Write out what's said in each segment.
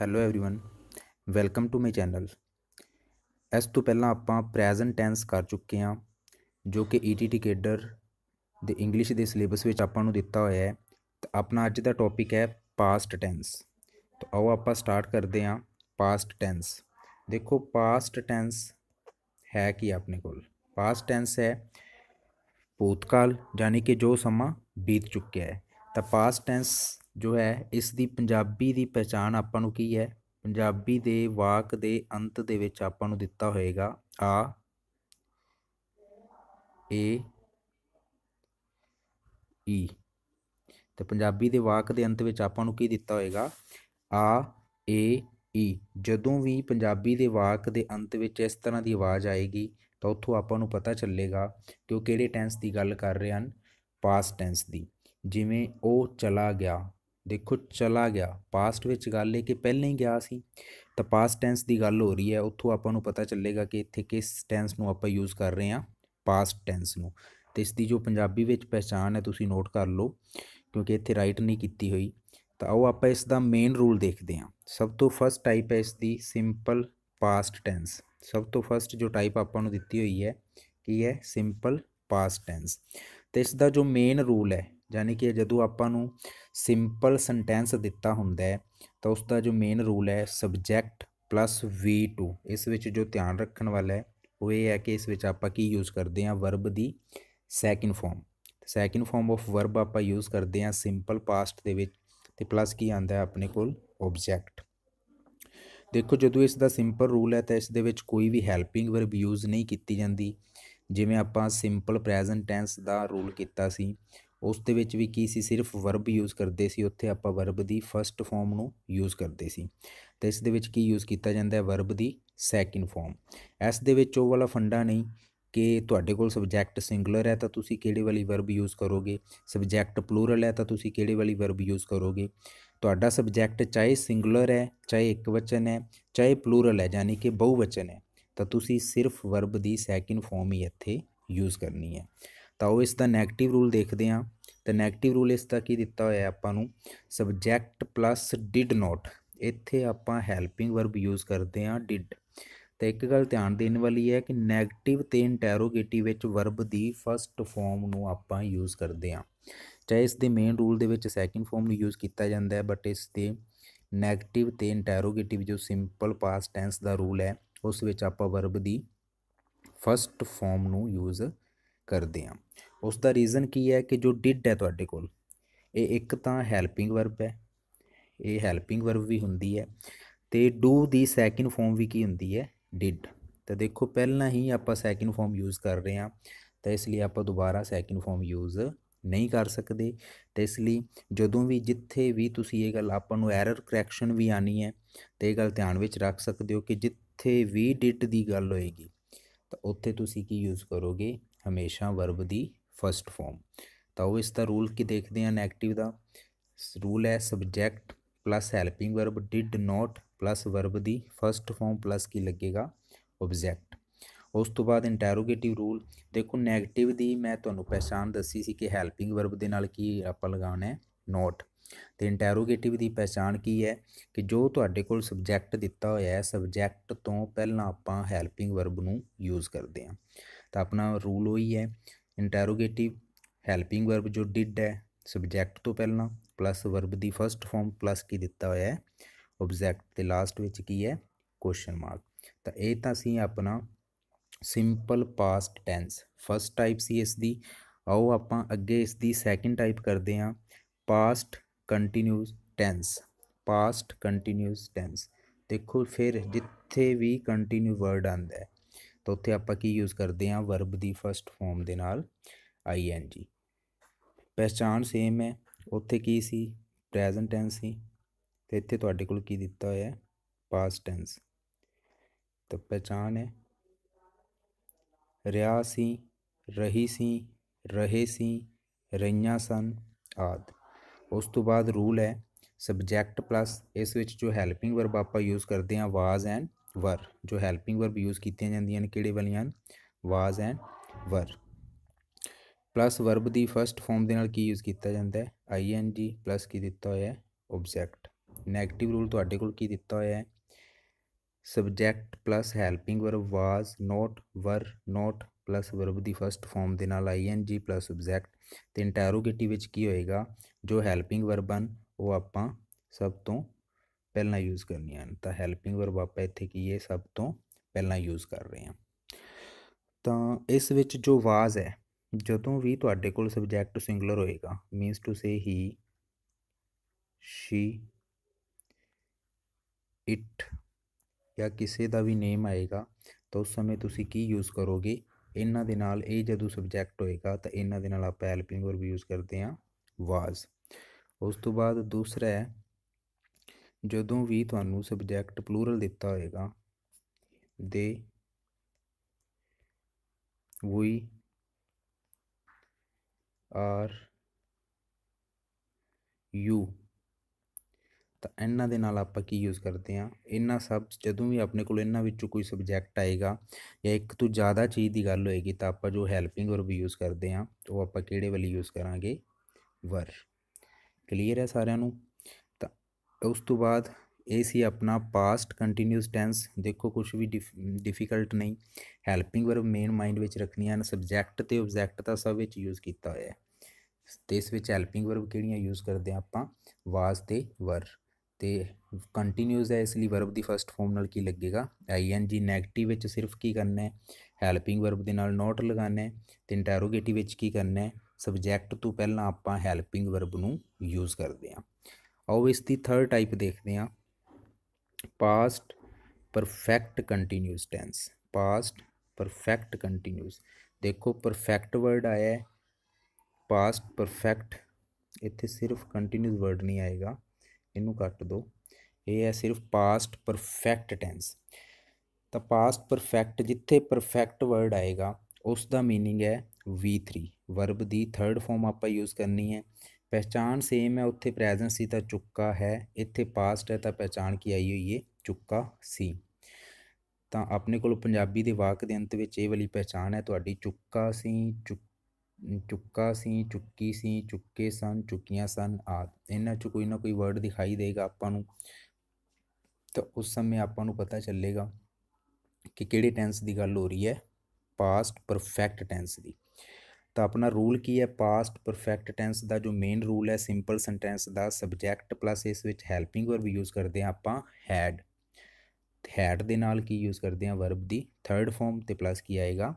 hello everyone welcome to my channel ਇਸ ਤੋਂ ਪਹਿਲਾਂ ਆਪਾਂ ਪ੍ਰੈਜ਼ੈਂਟ ਟੈਂਸ ਕਰ ਚੁੱਕੇ ਹਾਂ ਜੋ ਕਿ ਈਟੀਟੀ ਕੇਡਰ ਦੇ ਇੰਗਲਿਸ਼ ਦੇ ਸਿਲੇਬਸ ਵਿੱਚ ਆਪਾਂ ਨੂੰ ਦਿੱਤਾ ਹੋਇਆ ਹੈ ਤਾਂ ਆਪਣਾ ਅੱਜ ਦਾ ਟੌਪਿਕ ਹੈ ਪਾਸਟ ਟੈਂਸ ਤਾਂ ਆਓ ਆਪਾਂ ਸਟਾਰਟ ਕਰਦੇ ਹਾਂ ਪਾਸਟ ਟੈਂਸ ਦੇਖੋ ਪਾਸਟ ਟੈਂਸ ਹੈ ਕੀ ਆਪਣੇ ਕੋਲ ਪਾਸਟ ਟੈਂਸ ਹੈ ਭੂਤਕਾਲ ਯਾਨੀ ਕਿ ਜੋ ਸਮਾਂ ਬੀਤ ਚੁੱਕਿਆ ਹੈ ਤਾਂ ਪਾਸਟ ਟੈਂਸ ਜੋ ਹੈ ਇਸ ਦੀ ਪੰਜਾਬੀ ਦੀ ਪਛਾਣ ਆਪਾਂ ਨੂੰ ਕੀ ਹੈ ਪੰਜਾਬੀ ਦੇ ਵਾਕ ਦੇ ਅੰਤ ਦੇ ਵਿੱਚ ਆਪਾਂ ਨੂੰ ਦਿੱਤਾ ਹੋਏਗਾ ਆ ਏ ਈ ਤੇ ਪੰਜਾਬੀ ਦੇ ਵਾਕ ਦੇ ਅੰਤ ਵਿੱਚ ਆਪਾਂ ਨੂੰ ਕੀ ਦਿੱਤਾ ਹੋਏਗਾ ਆ ਏ ਈ ਜਦੋਂ ਵੀ ਪੰਜਾਬੀ ਦੇ ਵਾਕ ਦੇ ਅੰਤ ਵਿੱਚ ਇਸ ਤਰ੍ਹਾਂ ਦੀ ਆਵਾਜ਼ ਆਏਗੀ ਤਾਂ ਉੱਥੋਂ ਆਪਾਂ ਨੂੰ ਪਤਾ ਚੱਲੇਗਾ ਕਿ ਉਹ ਕਿਹੜੇ ਟੈਂਸ ਦੀ ਗੱਲ ਕਰ ਰਹੇ ਹਨ ਪਾਸਟ ਟੈਂਸ ਦੀ ਜਿਵੇਂ ਉਹ ਚਲਾ ਗਿਆ ਦੇਖੋ ਚਲਾ ਗਿਆ ਪਾਸਟ ਵਿੱਚ ਗੱਲ ਹੈ ਕਿ ਪਹਿਲਾਂ ਹੀ ਗਿਆ ਸੀ ਤਾਂ ਪਾਸਟ ਟੈਂਸ ਦੀ ਗੱਲ ਹੋ ਰਹੀ ਹੈ ਉੱਥੋਂ ਆਪਾਂ ਨੂੰ ਪਤਾ ਚੱਲੇਗਾ ਕਿ ਇੱਥੇ ਕਿਸ ਟੈਂਸ ਨੂੰ ਆਪਾਂ ਯੂਜ਼ ਕਰ ਰਹੇ ਹਾਂ ਪਾਸਟ ਟੈਂਸ ਨੂੰ ਤੇ ਇਸ ਦੀ ਜੋ ਪੰਜਾਬੀ ਵਿੱਚ ਪਛਾਣ ਹੈ ਤੁਸੀਂ ਨੋਟ ਕਰ ਲਓ ਕਿਉਂਕਿ ਇੱਥੇ ਰਾਈਟ ਨਹੀਂ ਕੀਤੀ ਹੋਈ ਤਾਂ ਆਓ ਆਪਾਂ ਇਸ ਦਾ ਮੇਨ ਰੂਲ ਦੇਖਦੇ ਹਾਂ ਸਭ ਤੋਂ ਫਸਟ ਟਾਈਪ ਹੈ ਇਸ ਦੀ ਸਿੰਪਲ ਪਾਸਟ ਟੈਂਸ ਸਭ ਤੋਂ ਫਸਟ ਜੋ ਟਾਈਪ ਆਪਾਂ ਨੂੰ ਦਿੱਤੀ ਹੋਈ ਹੈ ਕੀ ਹੈ ਸਿੰਪਲ ਪਾਸਟ ਟੈਂਸ ਤੇ ਇਸ ਦਾ ਜੋ ਮੇਨ ਰੂਲ ਹੈ ਯਾਨੀ ਕਿ ਜਦੋਂ ਆਪਾਂ ਨੂੰ ਸਿੰਪਲ ਸੈਂਟੈਂਸ ਦਿੱਤਾ ਹੁੰਦਾ ਹੈ ਤਾਂ ਉਸ ਦਾ ਜੋ ਮੇਨ ਰੂਲ ਹੈ ਸਬਜੈਕਟ ਪਲੱਸ V2 ਇਸ ਵਿੱਚ ਜੋ ਧਿਆਨ ਰੱਖਣ ਵਾਲਾ ਹੈ ਉਹ ਇਹ ਹੈ ਕਿ ਇਸ ਵਿੱਚ ਆਪਾਂ ਕੀ ਯੂਜ਼ ਕਰਦੇ ਹਾਂ ਵਰਬ ਦੀ second form second form of verb ਆਪਾਂ ਯੂਜ਼ ਕਰਦੇ ਹਾਂ ਸਿੰਪਲ ਪਾਸਟ ਦੇ ਵਿੱਚ ਤੇ ਪਲੱਸ ਕੀ ਆਂਦਾ ਆਪਣੇ ਕੋਲ ਆਬਜੈਕਟ ਦੇਖੋ ਜਦੋਂ ਇਸ ਦਾ ਸਿੰਪਲ ਰੂਲ ਹੈ ਤਾਂ ਇਸ ਦੇ ਵਿੱਚ ਕੋਈ ਵੀ ਹੈਲਪਿੰਗ ਵਰਬ ਯੂਜ਼ ਨਹੀਂ ਕੀਤੀ ਜਾਂਦੀ ਜਿਵੇਂ ਆਪਾਂ ਸਿੰਪਲ ਪ੍ਰੈਜ਼ੈਂਟ ਟੈਂਸ ਦਾ ਰੂਲ ਕੀਤਾ ਸੀ ਉਸ ਦੇ ਵਿੱਚ ਵੀ ਕੀ ਸੀ ਸਿਰਫ ਵਰਬ ਯੂਜ਼ ਕਰਦੇ ਸੀ ਉੱਥੇ ਆਪਾਂ ਵਰਬ ਦੀ ਫਰਸਟ ਫਾਰਮ ਨੂੰ ਯੂਜ਼ ਕਰਦੇ ਸੀ ਤੇ ਇਸ ਦੇ ਵਿੱਚ ਕੀ ਯੂਜ਼ ਕੀਤਾ ਜਾਂਦਾ ਹੈ ਵਰਬ ਦੀ ਸੈਕਿੰਡ ਫਾਰਮ ਇਸ ਦੇ ਵਿੱਚ ਉਹ ਵਾਲਾ ਫੰਡਾ ਨਹੀਂ ਕਿ ਤੁਹਾਡੇ ਕੋਲ ਸਬਜੈਕਟ ਸਿੰਗੂਲਰ ਹੈ ਤਾਂ ਤੁਸੀਂ ਕਿਹੜੇ ਵਾਲੀ ਵਰਬ ਯੂਜ਼ ਕਰੋਗੇ ਸਬਜੈਕਟ ਪਲੂਰਲ ਹੈ ਤਾਂ ਤੁਸੀਂ ਕਿਹੜੇ ਵਾਲੀ ਵਰਬ ਯੂਜ਼ ਕਰੋਗੇ ਤੁਹਾਡਾ ਸਬਜੈਕਟ ਚਾਹੇ ਸਿੰਗੂਲਰ ਹੈ ਚਾਹੇ ਇੱਕਵਚਨ ਹੈ ਚਾਹੇ ਪਲੂਰਲ ਹੈ ਯਾਨੀ ਕਿ ਬਹੁਵਚਨ ਹੈ ਤਾਂ ਤੁਸੀਂ ਸਿਰਫ ਵਰਬ ਦੀ ਸੈਕਿੰਡ ਫਾਰਮ ਹੀ ਇੱਥੇ ਯੂਜ਼ ਕਰਨੀ ਹੈ ਤਾਂ ਉਹ ਇਸ ਦਾ 네ਗੇਟਿਵ ਰੂਲ ਦੇਖਦੇ ਆ ਤਾਂ 네ਗੇਟਿਵ ਰੂਲ ਇਸ ਦਾ ਕੀ ਦਿੱਤਾ ਹੋਇਆ ਆਪਾਂ ਨੂੰ ਸਬਜੈਕਟ ਪਲੱਸ ਡਿਡ ਨਾਟ ਇੱਥੇ ਆਪਾਂ ਹੈਲਪਿੰਗ ਵਰਬ ਯੂਜ਼ ਕਰਦੇ ਆ ਡਿਡ ਤਾਂ ਇੱਕ ਗੱਲ ਧਿਆਨ ਦੇਣ ਵਾਲੀ ਹੈ ਕਿ 네ਗੇਟਿਵ ਤੇ ਇੰਟਰੋਗੇਟਿਵ ਵਿੱਚ ਵਰਬ ਦੀ ਫਸਟ ਫਾਰਮ ਨੂੰ ਆਪਾਂ ਯੂਜ਼ ਕਰਦੇ ਆ ਚਾਹੇ ਇਸ ਦੇ ਮੇਨ ਰੂਲ ਦੇ ਵਿੱਚ ਸੈਕਿੰਡ ਫਾਰਮ ਨੂੰ ਯੂਜ਼ ਕੀਤਾ ਜਾਂਦਾ ਹੈ ਬਟ ਇਸ ਦੇ 네ਗੇਟਿਵ ਤੇ ਇੰਟਰੋਗੇਟਿਵ ਜੋ ਸਿੰਪਲ ਪਾਸਟ ਟੈਂਸ ਦਾ ਰੂਲ ਹੈ ਉਸ ਵਿੱਚ ਆਪਾਂ ਵਰਬ ਦੀ ਫਸਟ ਫਾਰਮ ਨੂੰ ਯੂਜ਼ ਕਰਦੇ ਹਾਂ ਉਸ ਦਾ ਰੀਜ਼ਨ ਕੀ ਹੈ ਕਿ ਜੋ ਡਿਡ ਹੈ ਤੁਹਾਡੇ ਕੋਲ ਇਹ ਇੱਕ ਤਾਂ ਹੈਲਪਿੰਗ ਵਰਬ ਹੈ ਇਹ ਹੈਲਪਿੰਗ ਵਰਬ ਵੀ ਹੁੰਦੀ ਹੈ ਤੇ ਡੂ ਦੀ ਸੈਕਿੰਡ ਫਾਰਮ ਵੀ ਕੀ ਹੁੰਦੀ ਹੈ ਡਿਡ ਤਾਂ ਦੇਖੋ ਪਹਿਲਾਂ ਹੀ ਆਪਾਂ ਸੈਕਿੰਡ ਫਾਰਮ ਯੂਜ਼ ਕਰ ਰਹੇ ਹਾਂ ਤਾਂ ਇਸ ਲਈ ਆਪਾਂ ਦੁਬਾਰਾ ਸੈਕਿੰਡ ਫਾਰਮ ਯੂਜ਼ ਨਹੀਂ ਕਰ ਸਕਦੇ ਤੇ ਇਸ ਲਈ ਜਦੋਂ ਵੀ ਜਿੱਥੇ ਵੀ ਤੁਸੀਂ ਇਹ ਗੱਲ ਆਪਾਂ ਨੂੰ ਐਰਰ ਕਰੈਕਸ਼ਨ ਵੀ ਆਣੀ ਹੈ ਤੇ ਇਹ ਗੱਲ ਧਿਆਨ ਵਿੱਚ ਰੱਖ ਸਕਦੇ ਹੋ ਕਿ ਜਿੱਥੇ ਵੀ ਡਿਡ ਦੀ ਗੱਲ ਹੋਏਗੀ ਤਾਂ ਉੱਥੇ ਤੁਸੀਂ ਕੀ ਯੂਜ਼ ਕਰੋਗੇ ਹਮੇਸ਼ਾ ਵਰਬ ਦੀ ਫਰਸਟ ਫਾਰਮ ਤਾਂ ਉਹ ਇਸ ਦਾ ਰੂਲ ਕੀ ਦੇਖਦੇ ਆ ਨੈਗੇਟਿਵ ਦਾ ਰੂਲ ਹੈ subject plus helping verb did not plus verb ਦੀ ਫਰਸਟ ਫਾਰਮ ਪਲੱਸ ਕੀ ਲੱਗੇਗਾ ਆਬਜੈਕਟ ਉਸ ਤੋਂ ਬਾਅਦ ਇੰਟਰੋਗੇਟਿਵ ਰੂਲ ਦੇਖੋ ਨੈਗੇਟਿਵ ਦੀ ਮੈਂ ਤੁਹਾਨੂੰ ਪਛਾਣ ਦੱਸੀ ਸੀ ਕਿ ਹੈਲਪਿੰਗ ਵਰਬ ਦੇ ਨਾਲ ਕੀ ਆਪਾਂ ਲਗਾਉਣਾ ਹੈ ਨਾਟ ਤੇ ਇੰਟਰੋਗੇਟਿਵ ਦੀ ਪਛਾਣ ਕੀ ਹੈ ਕਿ ਜੋ ਤੁਹਾਡੇ ਕੋਲ ਸਬਜੈਕਟ ਦਿੱਤਾ ਹੋਇਆ ਹੈ ਸਬਜੈਕਟ ਤੋਂ ਪਹਿਲਾਂ ਆਪਾਂ ਹੈਲਪਿੰਗ ਵਰਬ ਨੂੰ ਯੂਜ਼ ਕਰਦੇ ਹਾਂ ਤਾਂ ਆਪਣਾ ਰੂਲ ਹੋਈ ਹੈ ਇੰਟਰੋਗੇਟਿਵ ਹੈਲਪਿੰਗ ਵਰਬ ਜੋ ਡਿਡ ਹੈ ਸਬਜੈਕਟ ਤੋਂ ਪਹਿਲਾਂ ਪਲੱਸ ਵਰਬ ਦੀ ਫਰਸਟ ਫਾਰਮ ਪਲੱਸ ਕੀ ਦਿੱਤਾ ਹੋਇਆ ਹੈ ਆਬਜੈਕਟ ਤੇ ਲਾਸਟ ਵਿੱਚ ਕੀ ਹੈ ਕੁਐਸਚਨ ਮਾਰਕ ਤਾਂ ਇਹ ਤਾਂ ਸੀ ਆਪਣਾ simple past tense first type ਸੀ ਇਸ ਦੀ ਆਓ ਆਪਾਂ ਅੱਗੇ ਇਸ ਦੀ ਸੈਕਿੰਡ ਟਾਈਪ ਕਰਦੇ ਹਾਂ past continuous tense past continuous tense ਦੇਖੋ ਫਿਰ ਜਿੱਥੇ ਵੀ ਕੰਟੀਨਿਊ ਵਰਡ ਆਂਦਾ ਹੈ ਤਾਂ ਉੱਥੇ ਆਪਾਂ ਕੀ ਯੂਜ਼ ਕਰਦੇ ਹਾਂ ਵਰਬ ਦੀ ਫਰਸਟ ਫਾਰਮ ਦੇ ਨਾਲ ਆਈਐਨਜੀ ਪਹਿਚਾਨ ਸੇਮ ਹੈ ਉੱਥੇ ਕੀ ਸੀ ਪ੍ਰੈਜ਼ੈਂਟ ਟੈਂਸ ਸੀ ਤੇ ਇੱਥੇ ਤੁਹਾਡੇ ਕੋਲ ਕੀ ਦਿੱਤਾ ਹੋਇਆ ਹੈ ਪਾਸਟ ਟੈਂਸ ਤਾਂ ਪਹਿਚਾਨ ਹੈ ਰਿਆ ਸੀ ਰਹੀ ਸੀ ਰਹੇ ਸੀ ਰਹੀਆਂ ਸਨ ਆਦ ਉਸ ਤੋਂ ਬਾਅਦ ਰੂਲ ਹੈ ਸਬਜੈਕਟ ਪਲੱਸ ਇਸ ਵਿੱਚ ਜੋ ਹੈਲਪਿੰਗ ਵਰਬ ਆਪਾਂ ਯੂਜ਼ ਕਰਦੇ ਹਾਂ ਵਾਜ਼ ਐਂਡ ਵਰ ਜੋ ਹੈਲਪਿੰਗ ਵਰਬ ਯੂਜ਼ ਕੀਤੀਆਂ ਜਾਂਦੀਆਂ ਨੇ ਕਿਹੜੇ ਵਾਲੀਆਂ ਹਨ was and were plus verb ਦੀ ਫਰਸਟ ਫਾਰਮ ਦੇ ਨਾਲ ਕੀ ਯੂਜ਼ ਕੀਤਾ ਜਾਂਦਾ ਹੈ ਆਈ ਐਨ ਜੀ ਪਲੱਸ ਕੀ ਦਿੱਤਾ ਹੋਇਆ ਹੈ ਆਬਜੈਕਟ ਨੈਗੇਟਿਵ ਰੂਲ ਤੁਹਾਡੇ ਕੋਲ ਕੀ ਦਿੱਤਾ ਹੋਇਆ ਹੈ subject plus helping verb was not were not plus verb ਦੀ ਫਰਸਟ ਫਾਰਮ ਦੇ ਨਾਲ ਆਈ ਐਨ ਜੀ ਪਲੱਸ ਆਬਜੈਕਟ ਤੇ ਇੰਟਰੋਗੇਟਿਵ ਵਿੱਚ ਕੀ ਹੋਏਗਾ ਜੋ ਹੈਲਪਿੰਗ ਵਰਬ ਹਨ ਉਹ ਆਪਾਂ ਸਭ ਤੋਂ ਪਹਿਲਾਂ ਯੂਜ਼ ਕਰਨੀਆਂ ਹਨ ਤਾਂ ਹੈਲਪਿੰਗ ਵਰਬ ਆਪਾਂ ਇੱਥੇ ਕੀ ਇਹ ਸਭ ਤੋਂ ਪਹਿਲਾਂ ਯੂਜ਼ ਕਰ ਰਹੇ ਹਾਂ ਤਾਂ ਇਸ ਵਿੱਚ ਜੋ ਵਾਜ਼ ਹੈ ਜਦੋਂ ਵੀ ਤੁਹਾਡੇ ਕੋਲ ਸਬਜੈਕਟ ਸਿੰਗੂਲਰ ਹੋਏਗਾ means to say he she it ਜਾਂ ਕਿਸੇ ਦਾ ਵੀ ਨੇਮ ਆਏਗਾ ਤਾਂ ਉਸ ਸਮੇਂ ਤੁਸੀਂ ਕੀ ਯੂਜ਼ ਕਰੋਗੇ ਇਹਨਾਂ ਦੇ ਨਾਲ ਇਹ ਜਦੋਂ ਸਬਜੈਕਟ ਹੋਏਗਾ ਤਾਂ ਇਹਨਾਂ ਦੇ ਨਾਲ ਆਪਾਂ ਹੈਲਪਿੰਗ ਵਰਬ ਯੂਜ਼ ਕਰਦੇ ਹਾਂ ਵਾਜ਼ ਉਸ ਤੋਂ ਬਾਅਦ ਦੂਸਰਾ ਹੈ ਜਦੋਂ ਵੀ ਤੁਹਾਨੂੰ ਸਬਜੈਕਟ ਪਲੂਰਲ ਦਿੱਤਾ ਹੋਏਗਾ ਦੇ ਵੀ ਆਰ ਯੂ ਤਾਂ ਇਹਨਾਂ ਦੇ ਨਾਲ ਆਪਾਂ ਕੀ ਯੂਜ਼ ਕਰਦੇ ਆ ਇਹਨਾਂ ਸਭ ਜਦੋਂ ਵੀ ਆਪਣੇ ਕੋਲ ਇਹਨਾਂ ਵਿੱਚੋਂ ਕੋਈ ਸਬਜੈਕਟ ਆਏਗਾ ਜਾਂ ਇੱਕ ਤੋਂ ਜ਼ਿਆਦਾ ਚੀਜ਼ ਦੀ ਗੱਲ ਹੋਏਗੀ ਤਾਂ ਆਪਾਂ ਜੋ ਹੈਲਪਿੰਗ ਵਰਬ ਯੂਜ਼ ਕਰਦੇ ਆ ਉਹ ਆਪਾਂ ਕਿਹੜੇ ਵਾਲੀ ਯੂਜ਼ ਕਰਾਂਗੇ ਵਰ ਕਲੀਅਰ ਹੈ ਸਾਰਿਆਂ ਨੂੰ ਉਸ ਤੋਂ ਬਾਅਦ ਇਹ ਸੀ ਆਪਣਾ ਪਾਸਟ ਕੰਟੀਨਿਊਸ ਟੈਂਸ ਦੇਖੋ ਕੁਝ ਵੀ ਡਿਫਿਕਲਟ ਨਹੀਂ ਹੈਲਪਿੰਗ ਵਰਬ ਮੇਨ ਮਾਈਂਡ ਵਿੱਚ ਰੱਖਣੀਆਂ ਹਨ ਸਬਜੈਕਟ ਤੇ ਆਬਜੈਕਟ ਤਾਂ ਸਭ ਵਿੱਚ ਯੂਜ਼ ਕੀਤਾ ਹੋਇਆ ਹੈ ਤੇ ਇਸ ਵਿੱਚ ਹੈਲਪਿੰਗ ਵਰਬ ਕਿਹੜੀਆਂ ਯੂਜ਼ ਕਰਦੇ ਆ ਆਪਾਂ ਵਾਸ ਤੇ ਵਰ ਤੇ ਕੰਟੀਨਿਊਸ ਹੈ ਇਸ ਲਈ ਵਰਬ ਦੀ ਫਰਸਟ ਫਾਰਮ ਨਾਲ ਕੀ ਲੱਗੇਗਾ ਆਈਐਨਜੀ ਨੈਗੇਟਿਵ ਵਿੱਚ ਸਿਰਫ ਕੀ ਕਰਨਾ ਹੈ ਹੈਲਪਿੰਗ ਵਰਬ ਦੇ ਨਾਲ ਨੋਟ ਲਗਾਣਾ ਹੈ ਤੇ ਇੰਟਰੋਗੇਟਿਵ ਵਿੱਚ ਕੀ ਕਰਨਾ ਹੈ ਸਬਜੈਕਟ ਤੋਂ ਪਹਿਲਾਂ ਆਪਾਂ ਹੈਲਪਿੰਗ ਵਰਬ ਨੂੰ ਯੂਜ਼ ਕਰਦੇ ਆ ਆਓ ਇਸ ਦੀ ਥਰਡ ਟਾਈਪ ਦੇਖਦੇ ਹਾਂ past perfect continuous tense past perfect continuous ਦੇਖੋ ਪਰਫੈਕਟ ਵਰਡ ਆਇਆ ਹੈ ਪਾਸਟ ਪਰਫੈਕਟ ਇੱਥੇ ਸਿਰਫ ਕੰਟੀਨਿਊਸ ਵਰਡ ਨਹੀਂ ਆਏਗਾ ਇਹਨੂੰ ਕੱਟ ਦਿਓ ਇਹ ਹੈ ਸਿਰਫ ਪਾਸਟ ਪਰਫੈਕਟ ਟੈਂਸ ਤਾਂ ਪਾਸਟ ਪਰਫੈਕਟ ਜਿੱਥੇ ਪਰਫੈਕਟ ਵਰਡ ਆਏਗਾ ਉਸ ਦਾ मीनिंग ਹੈ v3 ਵਰਬ ਦੀ ਥਰਡ ਫਾਰਮ ਆਪਾਂ ਯੂਜ਼ ਕਰਨੀ ਹੈ ਪਹਿਚਾਨ ਸੇਮ ਹੈ ਉੱਥੇ ਪ੍ਰੈਜ਼ੈਂਸ ਸੀ ਤਾਂ ਚੁੱਕਾ ਹੈ ਇੱਥੇ ਪਾਸਟ ਹੈ ਤਾਂ ਪਹਿਚਾਨ ਕੀ ਆਈ ਹੋਈ ਹੈ ਚੁੱਕਾ ਸੀ ਤਾਂ ਆਪਣੇ ਕੋਲ ਪੰਜਾਬੀ ਦੇ ਵਾਕ ਦੇ ਅੰਤ ਵਿੱਚ ਇਹ ਵਾਲੀ ਪਹਿਚਾਨ ਹੈ ਤੁਹਾਡੀ ਚੁੱਕਾ ਸੀ ਚੁੱਕਾ ਸੀ ਚੁੱਕੀ ਸੀ ਚੁੱਕੇ ਸਨ ਚੁੱਕੀਆਂ ਸਨ ਆਦ ਇਹਨਾਂ 'ਚ ਕੋਈ ਨਾ ਕੋਈ ਵਰਡ ਦਿਖਾਈ ਦੇਗਾ ਆਪਾਂ ਨੂੰ ਤਾਂ ਉਸ ਸਮੇਂ ਆਪਾਂ ਨੂੰ ਪਤਾ ਚੱਲੇਗਾ ਕਿ ਕਿਹੜੇ ਟੈਂਸ ਦੀ ਗੱਲ ਹੋ ਰਹੀ ਹੈ ਪਾਸਟ ਪਰਫੈਕਟ ਟੈਂਸ ਦੀ ਤਾਂ ਆਪਣਾ ਰੂਲ ਕੀ ਹੈ ਪਾਸਟ ਪਰਫੈਕਟ ਟੈਂਸ ਦਾ ਜੋ ਮੇਨ ਰੂਲ ਹੈ ਸਿੰਪਲ ਸੈਂਟੈਂਸ ਦਾ ਸਬਜੈਕਟ ਪਲੱਸ ਇਸ ਵਿੱਚ ਹੈਲਪਿੰਗ ਵਰਬ ਯੂਜ਼ ਕਰਦੇ ਆ ਆਪਾਂ ਹੈਡ ਹੈਡ ਦੇ ਨਾਲ ਕੀ ਯੂਜ਼ ਕਰਦੇ ਆ ਵਰਬ ਦੀ ਥਰਡ ਫਾਰਮ ਤੇ ਪਲੱਸ ਕੀ ਆਏਗਾ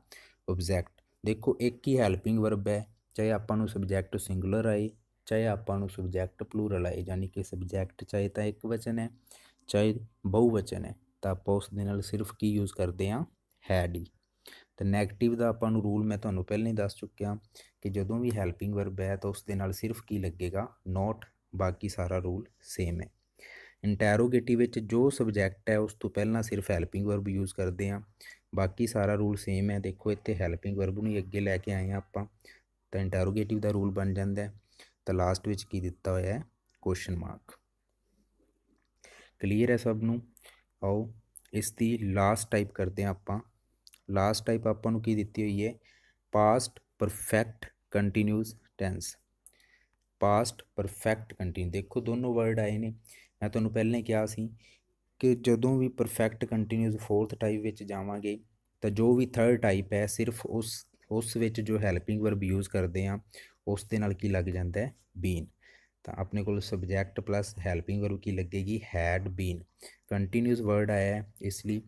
ਆਬਜੈਕਟ ਦੇਖੋ ਇੱਕ ਹੀ ਹੈਲਪਿੰਗ ਵਰਬ ਹੈ ਚਾਹੇ ਆਪਾਂ ਨੂੰ ਸਬਜੈਕਟ ਸਿੰਗੂਲਰ ਆਏ ਚਾਹੇ ਆਪਾਂ ਨੂੰ ਸਬਜੈਕਟ ਪਲੂਰਲ ਆਏ ਯਾਨੀ ਕਿ ਸਬਜੈਕਟ ਚਾਹੇ ਤਾਂ ਇੱਕ ਵਚਨ ਹੈ ਚਾਹੇ ਬਹੁਵਚਨ ਹੈ ਤਾਂ ਆਪਾਂ ਉਸ ਦੇ ਨਾਲ ਸਿਰਫ ਕੀ ਯੂਜ਼ ਕਰਦੇ ਆ ਹੈਡ ਹੀ ਤੇ 네ਗੇਟਿਵ ਦਾ ਆਪਾਂ ਨੂੰ ਰੂਲ ਮੈਂ ਤੁਹਾਨੂੰ ਪਹਿਲਾਂ ਹੀ ਦੱਸ ਚੁੱਕਿਆ ਕਿ ਜਦੋਂ ਵੀ ਹੈਲਪਿੰਗ ਵਰਬ ਹੈ ਤਾਂ ਉਸ ਦੇ ਨਾਲ ਸਿਰਫ ਕੀ ਲੱਗੇਗਾ ਨੋਟ ਬਾਕੀ ਸਾਰਾ ਰੂਲ ਸੇਮ ਹੈ ਇੰਟਰੋਗੇਟਿਵ ਵਿੱਚ ਜੋ ਸਬਜੈਕਟ ਹੈ ਉਸ ਤੋਂ ਪਹਿਲਾਂ ਸਿਰਫ ਹੈਲਪਿੰਗ ਵਰਬ ਯੂਜ਼ ਕਰਦੇ ਆ ਬਾਕੀ ਸਾਰਾ ਰੂਲ ਸੇਮ ਹੈ ਦੇਖੋ ਇੱਥੇ ਹੈਲਪਿੰਗ ਵਰਬ ਨੂੰ ਅੱਗੇ ਲੈ ਕੇ ਆਏ ਆ ਆਪਾਂ ਤਾਂ ਇੰਟਰੋਗੇਟਿਵ ਦਾ ਰੂਲ ਬਣ ਜਾਂਦਾ ਹੈ ਤਾਂ ਲਾਸਟ ਵਿੱਚ ਕੀ ਦਿੱਤਾ ਹੋਇਆ ਹੈ ਕੁਐਸਚਨ ਮਾਰਕ ਕਲੀਅਰ ਹੈ ਸਭ ਨੂੰ ਆਓ ਇਸ ਦੀ ਲਾਸਟ ਟਾਈਪ ਕਰਦੇ ਆ ਆਪਾਂ ਲਾਸਟ ਟਾਈਪ ਆਪਾਂ ਨੂੰ ਕੀ ਦਿੱਤੀ ਹੋਈ ਹੈ past perfect continuous tense past perfect continue ਦੇਖੋ ਦੋਨੋਂ ਵਰਡ ਆਏ ਨੇ ਮੈਂ ਤੁਹਾਨੂੰ ਪਹਿਲਾਂ ਹੀ ਕਿਹਾ ਸੀ ਕਿ ਜਦੋਂ ਵੀ ਪਰਫੈਕਟ ਕੰਟੀਨਿਊਸ ਫੋਰਥ ਟਾਈਪ ਵਿੱਚ ਜਾਵਾਂਗੇ ਤਾਂ ਜੋ ਵੀ ਥਰਡ ਟਾਈਪ ਹੈ ਸਿਰਫ ਉਸ ਉਸ ਵਿੱਚ ਜੋ ਹੈਲਪਿੰਗ ਵਰਬ ਯੂਜ਼ ਕਰਦੇ ਆ ਉਸ ਦੇ ਨਾਲ ਕੀ ਲੱਗ ਜਾਂਦਾ ਹੈ ਬੀਨ ਤਾਂ ਆਪਣੇ ਕੋਲ ਸਬਜੈਕਟ ਪਲੱਸ ਹੈਲਪਿੰਗ ਵਰਬ ਕੀ ਲੱਗੇਗੀ ਹੈਡ ਬੀਨ ਕੰਟੀਨਿਊਸ ਵਰਡ ਆਇਆ ਹੈ ਇਸ ਲਈ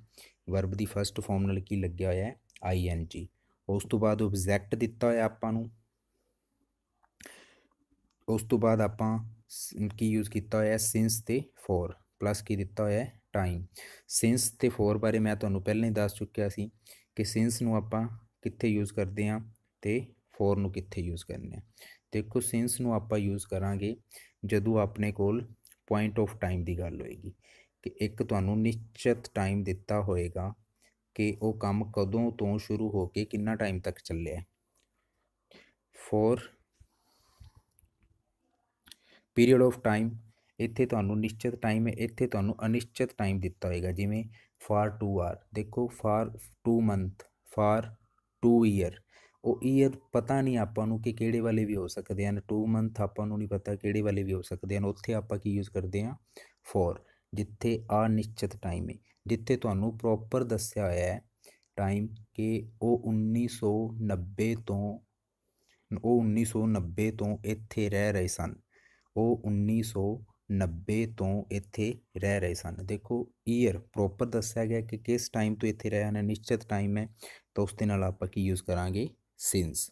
ਵਰਬ ਦੀ ਫਰਸਟ ਫਾਰਮ ਨਾਲ ਕੀ ਲੱਗਿਆ ਹੋਇਆ ਹੈ ਆਈ ਐਨ ਜੀ ਉਸ ਤੋਂ ਬਾਅਦ ਆਬਜੈਕਟ ਦਿੱਤਾ ਹੋਇਆ ਆਪਾਂ ਨੂੰ ਉਸ ਤੋਂ ਬਾਅਦ ਆਪਾਂ ਕੀ ਯੂਜ਼ ਕੀਤਾ ਹੋਇਆ ਸਿੰਸ ਤੇ ਫੋਰ ਪਲੱਸ ਕੀ ਦਿੱਤਾ ਹੋਇਆ ਹੈ ਟਾਈਮ ਸਿੰਸ ਤੇ ਫੋਰ ਬਾਰੇ ਮੈਂ ਤੁਹਾਨੂੰ ਪਹਿਲਾਂ ਹੀ ਦੱਸ ਚੁੱਕਿਆ ਸੀ ਕਿ ਸਿੰਸ ਨੂੰ ਆਪਾਂ ਕਿੱਥੇ ਯੂਜ਼ ਕਰਦੇ ਆ ਤੇ ਫੋਰ ਨੂੰ ਕਿੱਥੇ ਯੂਜ਼ ਕਰਨੇ ਆ ਦੇਖੋ ਸਿੰਸ ਨੂੰ ਆਪਾਂ ਯੂਜ਼ ਕਰਾਂਗੇ ਜਦੋਂ ਆਪਣੇ ਕੋਲ ਪੁਆਇੰਟ ਆਫ ਟਾਈਮ ਦੀ ਗੱਲ ਹੋਏਗੀ ਕਿ ਇੱਕ ਤੁਹਾਨੂੰ ਨਿਸ਼ਚਿਤ ਟਾਈਮ ਦਿੱਤਾ ਹੋਏਗਾ ਕਿ ਉਹ ਕੰਮ ਕਦੋਂ ਤੋਂ ਸ਼ੁਰੂ ਹੋ ਕੇ ਕਿੰਨਾ ਟਾਈਮ ਤੱਕ ਚੱਲਿਆ ਫੋਰ ਪੀਰੀਅਡ ਆਫ ਟਾਈਮ ਇੱਥੇ ਤੁਹਾਨੂੰ ਨਿਸ਼ਚਿਤ ਟਾਈਮ ਹੈ ਇੱਥੇ ਤੁਹਾਨੂੰ ਅਨਿਸ਼ਚਿਤ ਟਾਈਮ ਦਿੱਤਾ ਹੋਏਗਾ ਜਿਵੇਂ ਫਾਰ 2 ਆਰ ਦੇਖੋ ਫਾਰ 2 ਮੰਥ ਫਾਰ 2 ਈਅਰ ਉਹ ਈਅਰ ਪਤਾ ਨਹੀਂ ਆਪਾਂ ਨੂੰ ਕਿ ਕਿਹੜੇ ਵਾਲੇ ਵੀ ਹੋ ਸਕਦੇ ਹਨ 2 ਮੰਥ ਆਪਾਂ ਨੂੰ ਨਹੀਂ ਪਤਾ ਕਿਹੜੇ ਵਾਲੇ ਵੀ ਹੋ ਸਕਦੇ ਹਨ ਉੱਥੇ ਆਪਾਂ ਕੀ ਯੂਜ਼ ਕਰਦੇ ਹਾਂ ਫੋਰ ਜਿੱਥੇ ਅਨਿਸ਼ਚਿਤ ਟਾਈਮ ਹੈ ਜਿੱਥੇ ਤੁਹਾਨੂੰ ਪ੍ਰੋਪਰ ਦੱਸਿਆ ਹੋਇਆ ਹੈ ਟਾਈਮ ਕਿ ਉਹ 1990 ਤੋਂ ਉਹ 1990 ਤੋਂ ਇੱਥੇ ਰਹਿ ਰਹੇ ਸਨ ਉਹ 1990 ਤੋਂ ਇੱਥੇ ਰਹਿ ਰਹੇ ਸਨ ਦੇਖੋ ਈਅਰ ਪ੍ਰੋਪਰ ਦੱਸਿਆ ਗਿਆ ਕਿ ਕਿਸ ਟਾਈਮ ਤੋਂ ਇੱਥੇ ਰਹੇ ਹਨ ਨਿਸ਼ਚਿਤ ਟਾਈਮ ਹੈ ਤਾਂ ਉਸ ਦੇ ਨਾਲ ਆਪਾਂ ਕੀ ਯੂਜ਼ ਕਰਾਂਗੇ ਸਿੰਸ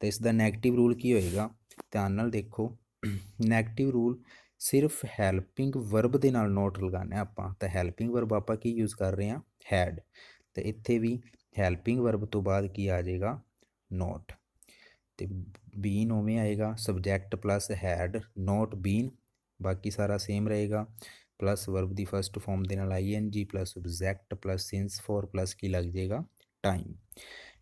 ਤਾਂ ਇਸ ਦਾ 네ਗੇਟਿਵ ਰੂਲ ਕੀ ਹੋਏਗਾ ਧਿਆਨ ਨਾਲ ਦੇਖੋ 네ਗੇਟਿਵ ਰੂਲ ਸਿਰਫ ਹੈਲਪਿੰਗ ਵਰਬ ਦੇ ਨਾਲ ਨੋਟ ਲਗਾਣਾ ਆਪਾਂ ਤਾਂ ਹੈਲਪਿੰਗ ਵਰਬ ਆਪਾਂ ਕੀ ਯੂਜ਼ ਕਰ ਰਹੇ ਹਾਂ ਹੈਡ ਤੇ ਇੱਥੇ ਵੀ ਹੈਲਪਿੰਗ ਵਰਬ ਤੋਂ ਬਾਅਦ ਕੀ ਆ ਜਾਏਗਾ ਨੋਟ ਤੇ ਬੀਨ ਉਵੇਂ ਆਏਗਾ subject plus had not been ਬਾਕੀ ਸਾਰਾ ਸੇਮ ਰਹੇਗਾ ਪਲੱਸ ਵਰਬ ਦੀ ਫਰਸਟ ਫਾਰਮ ਦੇ ਨਾਲ ਜੀ plus subject plus since for plus ਕੀ ਲੱਗ ਜਾਏਗਾ टाइम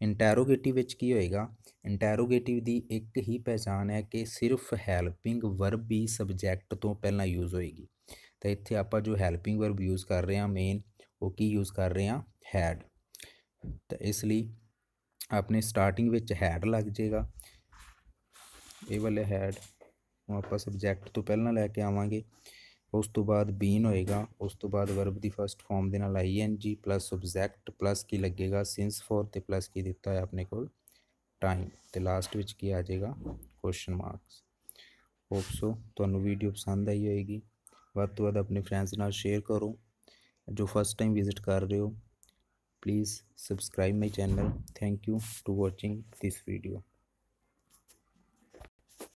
इंटैरोगेटिव की होएगा इंटैरोगेटिव की एक ही पहचान है कि सिर्फ हैल्पिंग वर्ब भी सबजैक्ट तो पहला यूज़ होएगी तो इतने आप जो हैल्पिंग वर्ब यूज़ कर रहे हैं मेन वो की यूज़ कर रहे हैं हैड तो इसलिए अपने स्टार्टिंग हैड लग जाएगा ये वाले हैड वो आप सबजैक्ट तो पहला लैके आवेंगे उस तो बाद बीन होएगा उस तो बाद वर्ब की फस्ट फॉर्म के नाल I N G plus object plus की लगेगा सिंस फॉर तो प्लस की दिता है अपने को टाइम तो लास्ट में की आ जाएगा क्वेश्चन मार्क्स ओपसो थानू तो वीडियो पसंद आई होएगी वो तो वो अपने फ्रेंड्स न शेयर करो जो फस्ट टाइम विजिट कर रहे हो please subscribe my channel thank you to watching this video